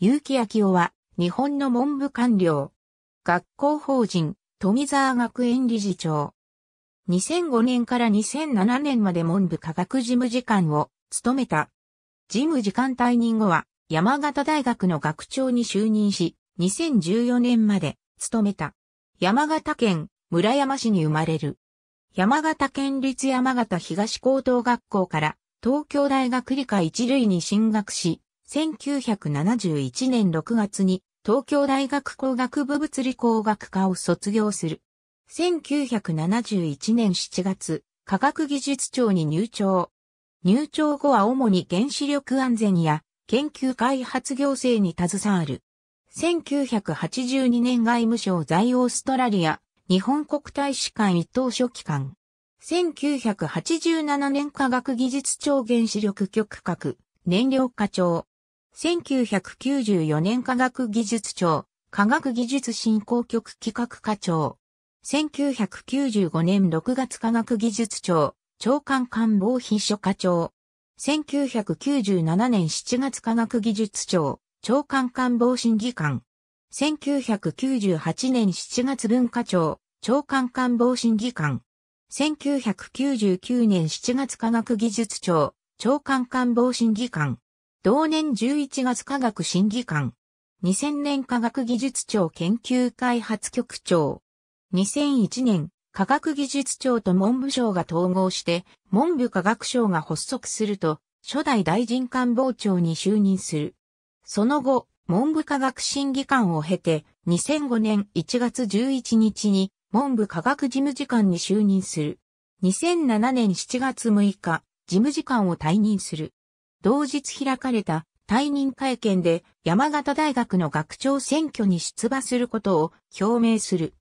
結城昭夫は、日本の文部官僚。学校法人、富沢学園理事長。2005年から2007年まで文部科学事務次官を務めた。事務次官退任後は、山形大学の学長に就任し、2014年まで務めた。山形県村山市に生まれる。山形県立山形東高等学校から東京大学理科一類に進学し、1971年6月に東京大学工学部物理工学科を卒業する。1971年7月、科学技術庁に入庁。入庁後は主に原子力安全や研究開発行政に携わる。1982年外務省在オーストラリア、日本国大使館一等書記官。1987年科学技術庁原子力局閣、燃料課長。1994年科学技術庁、科学技術振興局企画課長。1995年6月科学技術庁、長官官房秘書課長。1997年7月科学技術庁、長官官房審議官。1998年7月文化庁、長官官房審議官。1999年7月科学技術庁、長官官房審議官。同年11月科学審議官。2000年科学技術庁研究開発局長。2001年、科学技術庁と文部省が統合して、文部科学省が発足すると、初代大臣官房長に就任する。その後、文部科学審議官を経て、2005年1月11日に、文部科学事務次官に就任する。2007年7月6日、事務次官を退任する。同日開かれた退任会見で山形大学の学長選挙に出馬することを表明する。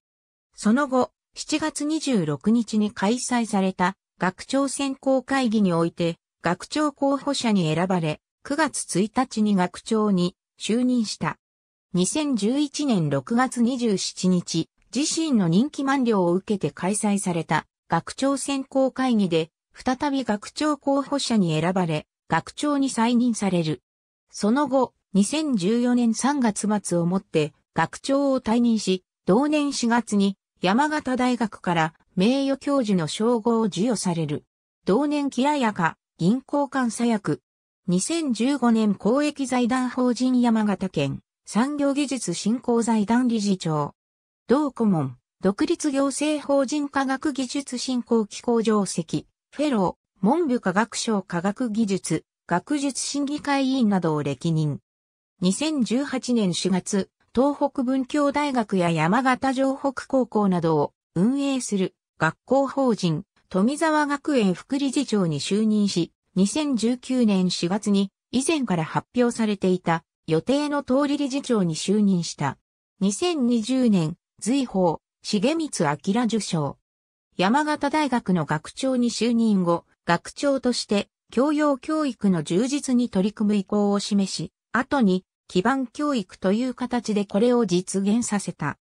その後、7月26日に開催された学長選考会議において学長候補者に選ばれ、9月1日に学長に就任した。2011年6月27日、自身の任期満了を受けて開催された学長選考会議で、再び学長候補者に選ばれ、学長に再任される。その後、2014年3月末をもって学長を退任し、同年4月に山形大学から名誉教授の称号を授与される。同年きらやか、銀行監査役。2015年公益財団法人山形県産業技術振興財団理事長。同顧問、独立行政法人科学技術振興機構上席、フェロー。文部科学省科学技術、学術審議会委員などを歴任。2018年4月、東北文教大学や山形城北高校などを運営する学校法人富沢学園副理事長に就任し、2019年4月に以前から発表されていた予定の通り理事長に就任した。2020年、随法、重光明受賞。山形大学の学長に就任後、学長として教養教育の充実に取り組む意向を示し、後に基盤教育という形でこれを実現させた。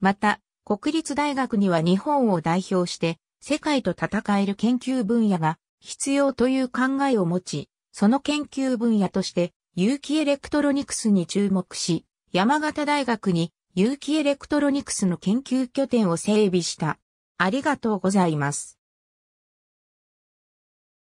また、国立大学には日本を代表して世界と戦える研究分野が必要という考えを持ち、その研究分野として有機エレクトロニクスに注目し、山形大学に有機エレクトロニクスの研究拠点を整備した。ありがとうございます。